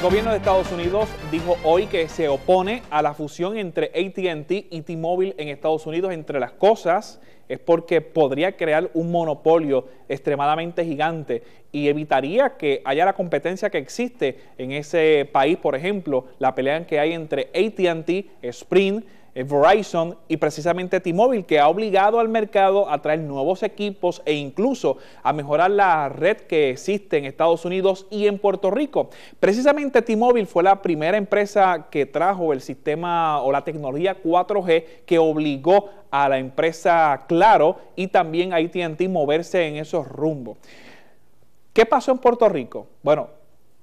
El gobierno de Estados Unidos dijo hoy que se opone a la fusión entre ATT y T-Mobile en Estados Unidos. Entre las cosas es porque podría crear un monopolio extremadamente gigante y evitaría que haya la competencia que existe en ese país, por ejemplo, la pelea que hay entre ATT, Sprint, eh, Verizon y precisamente T-Mobile, que ha obligado al mercado a traer nuevos equipos e incluso a mejorar la red que existe en Estados Unidos y en Puerto Rico. Precisamente T-Mobile fue la primera empresa que trajo el sistema o la tecnología 4G que obligó a la empresa Claro y también a AT&T moverse en esos rumbos. ¿Qué pasó en Puerto Rico? Bueno,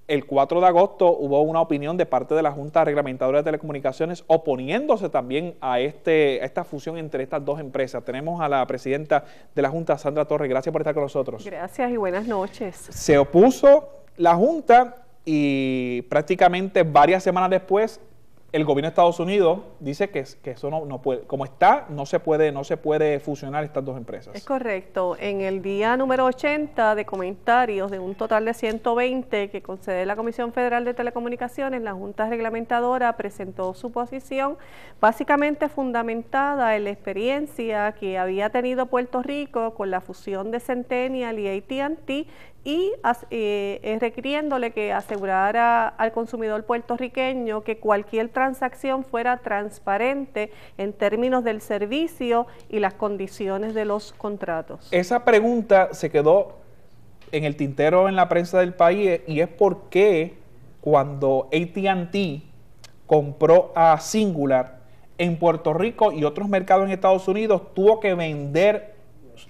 el 4 de agosto hubo una opinión de parte de la Junta Reglamentadora de Telecomunicaciones oponiéndose también a, este, esta fusión entre estas dos empresas. Tenemos a la presidenta de la Junta, Sandra Torres. Gracias por estar con nosotros. Gracias y buenas noches. Se opuso la Junta y prácticamente varias semanas después el gobierno de Estados Unidos dice que, que eso no, no, puede, como está, no se puede, no se puede fusionar estas dos empresas. Es correcto. En el día número 80 de comentarios de un total de 120 que concede la Comisión Federal de Telecomunicaciones, la Junta Reglamentadora presentó su posición básicamente fundamentada en la experiencia que había tenido Puerto Rico con la fusión de Centennial y AT&T y eh, requiriéndole que asegurara al consumidor puertorriqueño que cualquier transacción fuera transparente en términos del servicio y las condiciones de los contratos. Esa pregunta se quedó en el tintero en la prensa del país eh, y es por qué cuando ATT compró a Singular en Puerto Rico y otros mercados en Estados Unidos tuvo que vender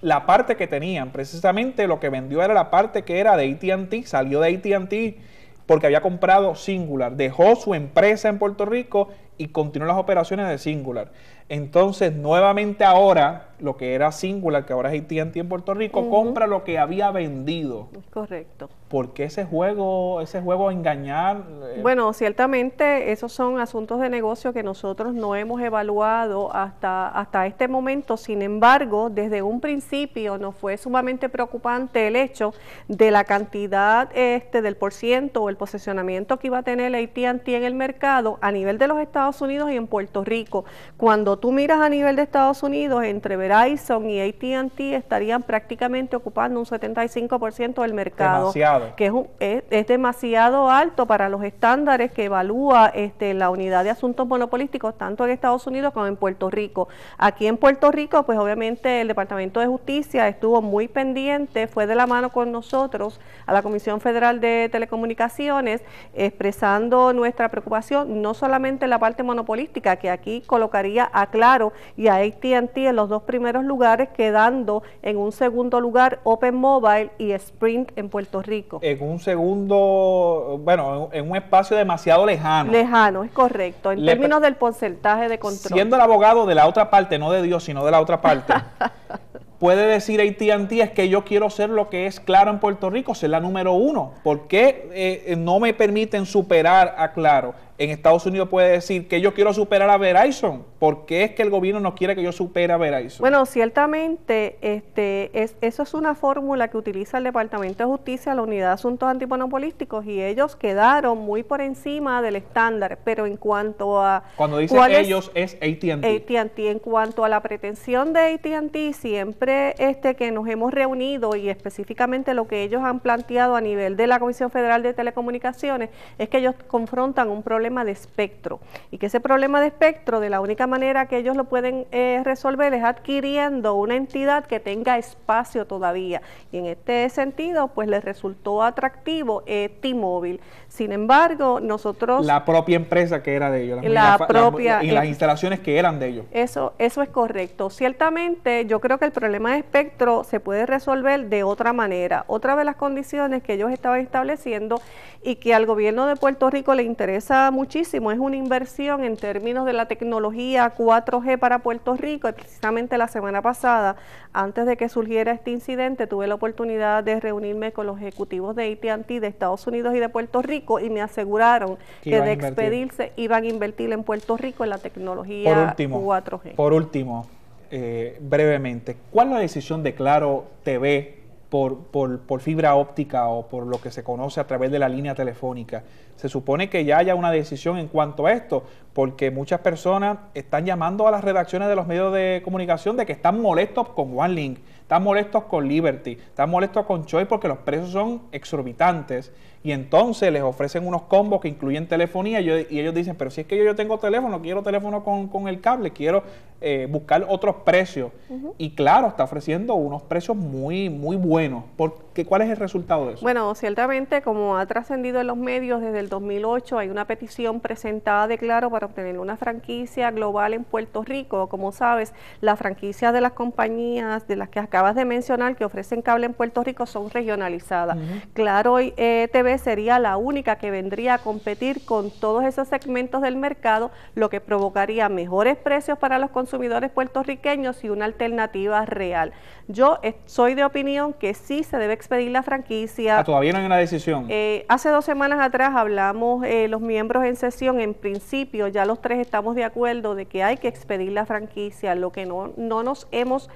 la parte que tenían. Precisamente lo que vendió era la parte que era de ATT, salió de ATT porque había comprado Singular, dejó su empresa en Puerto Rico y continuó las operaciones de Singular. Entonces, nuevamente ahora, lo que era Singular, que ahora es AT&T en Puerto Rico, compra lo que había vendido. Correcto. Porque ese juego, ese juego a engañar? Eh, bueno, ciertamente esos son asuntos de negocio que nosotros no hemos evaluado hasta, hasta este momento. Sin embargo, desde un principio nos fue sumamente preocupante el hecho de la cantidad este, del por ciento o el posicionamiento que iba a tener AT&T en el mercado a nivel de los Estados Unidos y en Puerto Rico. Cuando tú miras a nivel de Estados Unidos, entre Verizon y ATT estarían prácticamente ocupando un 75% del mercado. Que es, es, demasiado alto para los estándares que evalúa este, la unidad de asuntos monopolísticos, tanto en Estados Unidos como en Puerto Rico. Aquí en Puerto Rico, pues obviamente el Departamento de Justicia estuvo muy pendiente, fue de la mano con nosotros a la Comisión Federal de Telecomunicaciones, expresando nuestra preocupación, no solamente la parte monopolística que aquí colocaría a Claro y a ATT en los dos primeros lugares, quedando en un segundo lugar Open Mobile y Sprint en Puerto Rico. En un segundo, bueno, en un espacio demasiado lejano. Lejano, es correcto, en términos del porcentaje de control. Siendo el abogado de la otra parte, no de Dios, sino de la otra parte. puede decir ATT es que yo quiero ser lo que es Claro en Puerto Rico, ser la número uno. ¿Por qué eh, no me permiten superar a Claro? En Estados Unidos puede decir que yo quiero superar a Verizon. ¿Por qué es que el gobierno no quiere que yo supere a Verizon? Bueno, ciertamente este, es, eso es una fórmula que utiliza el Departamento de Justicia, la Unidad de Asuntos Antimonopolísticos, y ellos quedaron muy por encima del estándar. Pero en cuanto a... Cuando dicen ellos es, es ATT. ATT, en cuanto a la pretensión de ATT, siempre este, que nos hemos reunido y específicamente lo que ellos han planteado a nivel de la Comisión Federal de Telecomunicaciones es que ellos confrontan un problema de espectro y que ese problema de espectro de la única manera que ellos lo pueden eh, resolver es adquiriendo una entidad que tenga espacio todavía y en este sentido pues les resultó atractivo eh, T-Mobile. Sin embargo, nosotros... La propia empresa que era de ellos. La, propia... y las instalaciones que eran de ellos. Eso, eso es correcto. Ciertamente yo creo que el problema problema de espectro se puede resolver de otra manera. Otra de las condiciones que ellos estaban estableciendo y que al gobierno de Puerto Rico le interesa muchísimo es una inversión en términos de la tecnología 4G para Puerto Rico. precisamente la semana pasada, antes de que surgiera este incidente, tuve la oportunidad de reunirme con los ejecutivos de ATT de Estados Unidos y de Puerto Rico y me aseguraron que, de expedirse iban a invertir en Puerto Rico en la tecnología 4G. Por último, eh, brevemente, ¿cuál es la decisión de Claro TV por, por fibra óptica o por lo que se conoce a través de la línea telefónica? se supone que ya haya una decisión en cuanto a esto, porque muchas personas están llamando a las redacciones de los medios de comunicación de que están molestos con OneLink, están molestos con Liberty, están molestos con Choice porque los precios son exorbitantes y entonces les ofrecen unos combos que incluyen telefonía y, ellos dicen, pero si es que yo, tengo teléfono, quiero teléfono con, con el cable, quiero eh, buscar otros precios. Y claro, está ofreciendo unos precios muy, muy buenos. Porque, ¿Cuál es el resultado de eso? Bueno, ciertamente como ha trascendido en los medios desde el 2008 hay una petición presentada de Claro para obtener una franquicia global en Puerto Rico. Como sabes, las franquicias de las compañías de las que acabas de mencionar que ofrecen cable en Puerto Rico son regionalizadas. Claro hoy eh, TV sería la única que vendría a competir con todos esos segmentos del mercado, lo que provocaría mejores precios para los consumidores puertorriqueños y una alternativa real. Yo eh, soy de opinión que sí se debe expedir la franquicia. Ah, todavía no hay una decisión. Eh, hace dos semanas atrás hablamos hablamos eh, los miembros en sesión, en principio ya los tres estamos de acuerdo de que hay que expedir la franquicia. Lo que no, no nos hemos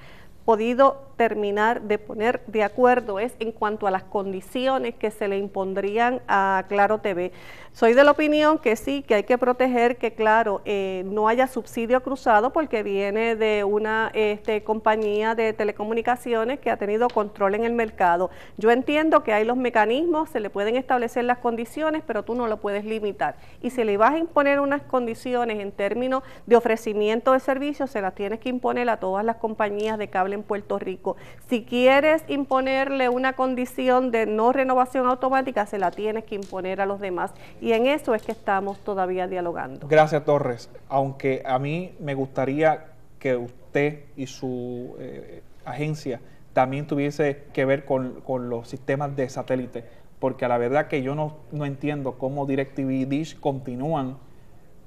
podido terminar de poner de acuerdo es en cuanto a las condiciones que se le impondrían a Claro TV. Soy de la opinión que sí, que hay que proteger que Claro eh, no haya subsidio cruzado porque viene de una este, compañía de telecomunicaciones que ha tenido control en el mercado. Yo entiendo que hay los mecanismos, se le pueden establecer las condiciones, pero tú no lo puedes limitar. Y si le vas a imponer unas condiciones en términos de ofrecimiento de servicios, se las tienes que imponer a todas las compañías de cable Puerto Rico. Si quieres imponerle una condición de no renovación automática, se la tienes que imponer a los demás. Y en eso es que estamos todavía dialogando. Gracias, Torres. Aunque a mí me gustaría que usted y su eh, agencia también tuviese que ver con, los sistemas de satélite, porque a la verdad que yo no, no entiendo cómo DirecTV Dish continúan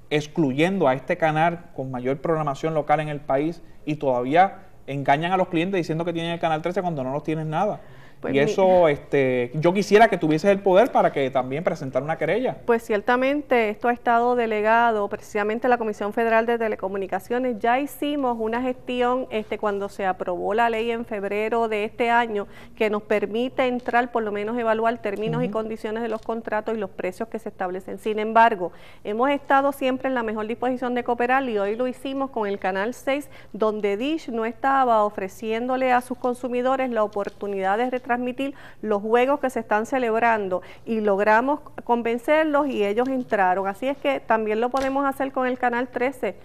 excluyendo a este canal con mayor programación local en el país y todavía engañan a los clientes diciendo que tienen el canal 13 cuando no los tienen nada. Pues y eso, este, yo quisiera que tuvieses el poder para que también presentar una querella. Pues ciertamente esto ha estado delegado precisamente a la Comisión Federal de Telecomunicaciones. Ya hicimos una gestión este, cuando se aprobó la ley en febrero de este año que nos permite entrar, por lo menos evaluar términos y condiciones de los contratos y los precios que se establecen. Sin embargo, hemos estado siempre en la mejor disposición de cooperar y hoy lo hicimos con el Canal 6, donde DISH no estaba ofreciéndole a sus consumidores la oportunidad de retrasar transmitir los juegos que se están celebrando y logramos convencerlos y ellos entraron. Así es que también lo podemos hacer con el Canal 13.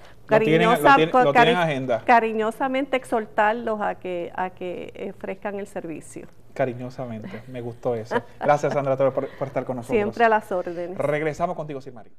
Cariñosamente exhortarlos a que, a que eh, ofrezcan el servicio. Cariñosamente, me gustó eso. Gracias Sandra por, por estar con nosotros. Siempre a las órdenes. Regresamos contigo, Silmarín.